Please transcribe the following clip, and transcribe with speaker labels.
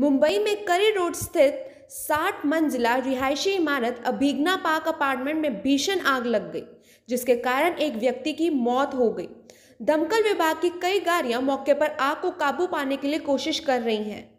Speaker 1: मुंबई में करी रोड स्थित साठ मंजिला रिहायशी इमारत अभिग्ना पार्क अपार्टमेंट में भीषण आग लग गई जिसके कारण एक व्यक्ति की मौत हो गई दमकल विभाग की कई गाड़ियां मौके पर आग को काबू पाने के लिए कोशिश कर रही हैं